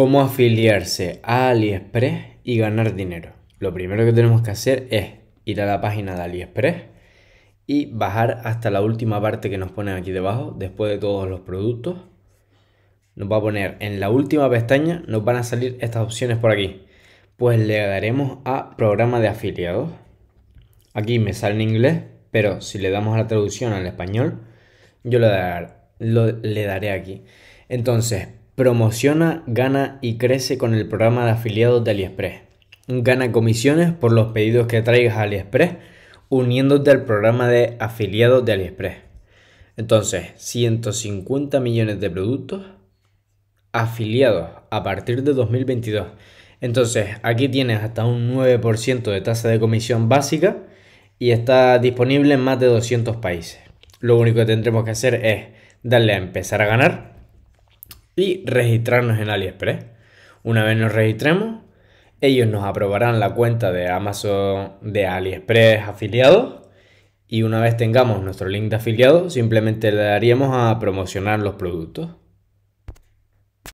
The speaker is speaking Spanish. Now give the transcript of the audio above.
cómo afiliarse a AliExpress y ganar dinero. Lo primero que tenemos que hacer es ir a la página de AliExpress y bajar hasta la última parte que nos ponen aquí debajo, después de todos los productos. Nos va a poner en la última pestaña, nos van a salir estas opciones por aquí. Pues le daremos a programa de afiliados. Aquí me sale en inglés, pero si le damos a la traducción al español, yo le daré aquí. Entonces, Promociona, gana y crece con el programa de afiliados de AliExpress. Gana comisiones por los pedidos que traigas a AliExpress uniéndote al programa de afiliados de AliExpress. Entonces, 150 millones de productos afiliados a partir de 2022. Entonces, aquí tienes hasta un 9% de tasa de comisión básica y está disponible en más de 200 países. Lo único que tendremos que hacer es darle a empezar a ganar y registrarnos en AliExpress. Una vez nos registremos, ellos nos aprobarán la cuenta de Amazon de AliExpress afiliados y una vez tengamos nuestro link de afiliado, simplemente le daríamos a promocionar los productos.